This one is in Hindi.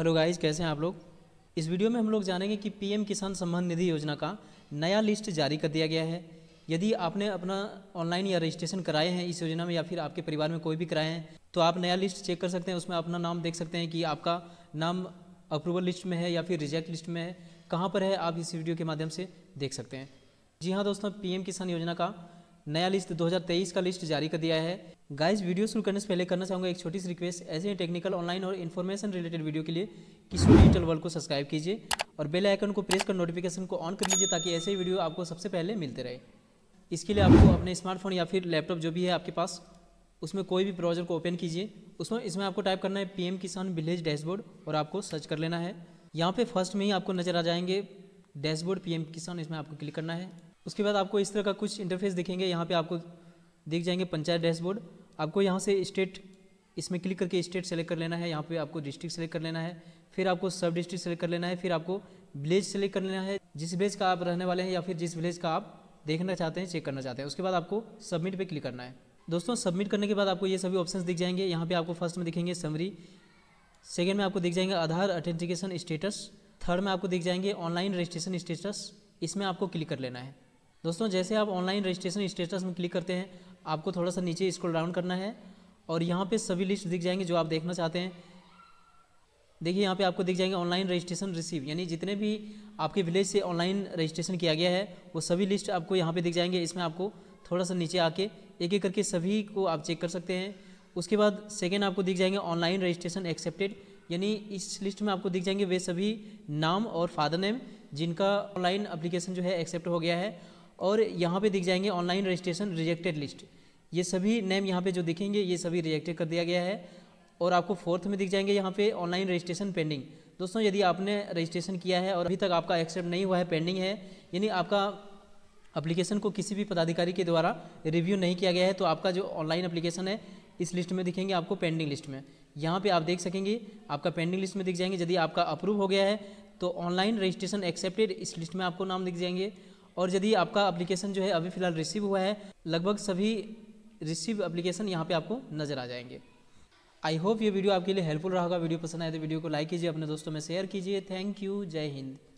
हेलो गाइज कैसे हैं आप लोग इस वीडियो में हम लोग जानेंगे कि पीएम किसान सम्मान निधि योजना का नया लिस्ट जारी कर दिया गया है यदि आपने अपना ऑनलाइन या रजिस्ट्रेशन कराए हैं इस योजना में या फिर आपके परिवार में कोई भी कराए हैं तो आप नया लिस्ट चेक कर सकते हैं उसमें अपना नाम देख सकते हैं कि आपका नाम अप्रूवल लिस्ट में है या फिर रिजेक्ट लिस्ट में है कहाँ पर है आप इस वीडियो के माध्यम से देख सकते हैं जी हाँ दोस्तों पी किसान योजना का नया लिस्ट 2023 का लिस्ट जारी कर दिया है गाइस वीडियो शुरू करने से पहले करना चाहूँगा एक छोटी सी रिक्वेस्ट ऐसे ही टेक्निकल ऑनलाइन और इन्फॉर्मेशन रिलेटेड वीडियो के लिए किशोर डिजिटल वर्ल्ड को सब्सक्राइब कीजिए और बेल आइकन को प्रेस कर नोटिफिकेशन को ऑन कर लीजिए ताकि ऐसे ही वीडियो आपको सबसे पहले मिलते रहे इसके लिए आपको अपने स्मार्टफोन या फिर लैपटॉप जो भी है आपके पास उसमें कोई भी ब्राउजर को ओपन कीजिए उसमें इसमें आपको टाइप करना है पी किसान विलेज डैशबोर्ड और आपको सर्च कर लेना है यहाँ पे फर्स्ट में ही आपको नज़र आ जाएंगे डैशबोर्ड पी किसान इसमें आपको क्लिक करना है उसके बाद आपको इस तरह का कुछ इंटरफेस दिखेंगे यहाँ पे आपको दिख जाएंगे पंचायत डैशबोर्ड आपको यहाँ से स्टेट इसमें क्लिक करके स्टेट सेलेक्ट कर लेना है यहाँ पे आपको डिस्ट्रिक्ट सेलेक्ट कर लेना है फिर आपको सब डिस्ट्रिक्ट सेलेक्ट कर लेना है फिर आपको विलेज सेलेक्ट कर लेना है जिस विलेज का आप रहने वाले हैं या फिर जिस विलेज का आप देखना चाहते हैं चेक करना चाहते हैं उसके बाद आपको सबमिट पर क्लिक करना है दोस्तों सबमिट करने के बाद आपको ये सभी ऑप्शन दिख जाएंगे यहाँ पर आपको फर्स्ट में दिखेंगे समरी सेकेंड में आपको दिख जाएंगे आधार अथेंटिकेशन स्टेटस थर्ड में आपको दिख जाएंगे ऑनलाइन रजिस्ट्रेशन स्टेटस इसमें आपको क्लिक कर लेना है दोस्तों जैसे आप ऑनलाइन रजिस्ट्रेशन स्टेटस में क्लिक करते हैं आपको थोड़ा सा नीचे स्क्रॉल डाउन करना है और यहाँ पे सभी लिस्ट दिख जाएंगे जो आप देखना चाहते हैं देखिए यहाँ पे आपको दिख जाएंगे ऑनलाइन रजिस्ट्रेशन रिसीव यानी जितने भी आपके विलेज से ऑनलाइन रजिस्ट्रेशन किया गया है वो सभी लिस्ट आपको यहाँ पर दिख जाएंगे इसमें आपको थोड़ा सा नीचे आके एक एक करके सभी को आप चेक कर सकते हैं उसके बाद सेकेंड आपको दिख जाएंगे ऑनलाइन रजिस्ट्रेशन एक्सेप्टेड यानी इस लिस्ट में आपको दिख जाएंगे वे सभी नाम और फादर नेम जिनका ऑनलाइन अप्लीकेशन जो है एक्सेप्ट हो गया है और यहाँ पे दिख जाएंगे ऑनलाइन रजिस्ट्रेशन रिजेक्टेड लिस्ट ये सभी नेम यहाँ पे जो दिखेंगे ये सभी रिजेक्टेड कर दिया गया है और आपको फोर्थ में दिख जाएंगे यहाँ पे ऑनलाइन रजिस्ट्रेशन पेंडिंग दोस्तों यदि आपने रजिस्ट्रेशन किया है और अभी तक आपका एक्सेप्ट नहीं हुआ है पेंडिंग है यानी आपका अप्लीकेशन को किसी भी पदाधिकारी के द्वारा रिव्यू नहीं किया गया है तो आपका जो ऑनलाइन अप्लीकेशन है इस लिस्ट में दिखेंगे आपको पेंडिंग लिस्ट में यहाँ पे आप देख सकेंगे आपका पेंडिंग लिस्ट में दिख जाएंगे यदि आपका अप्रूव हो गया है तो ऑनलाइन रजिस्ट्रेशन एक्सेप्टेड इस लिस्ट में आपको नाम दिख जाएंगे और यदि आपका अप्लीकेशन जो है अभी फ़िलहाल रिसीव हुआ है लगभग सभी रिसीव अप्लीकेशन यहाँ पे आपको नज़र आ जाएंगे आई होप ये वीडियो आपके लिए हेल्पफुल रहा होगा वीडियो पसंद आए तो वीडियो को लाइक कीजिए अपने दोस्तों में शेयर कीजिए थैंक यू जय हिंद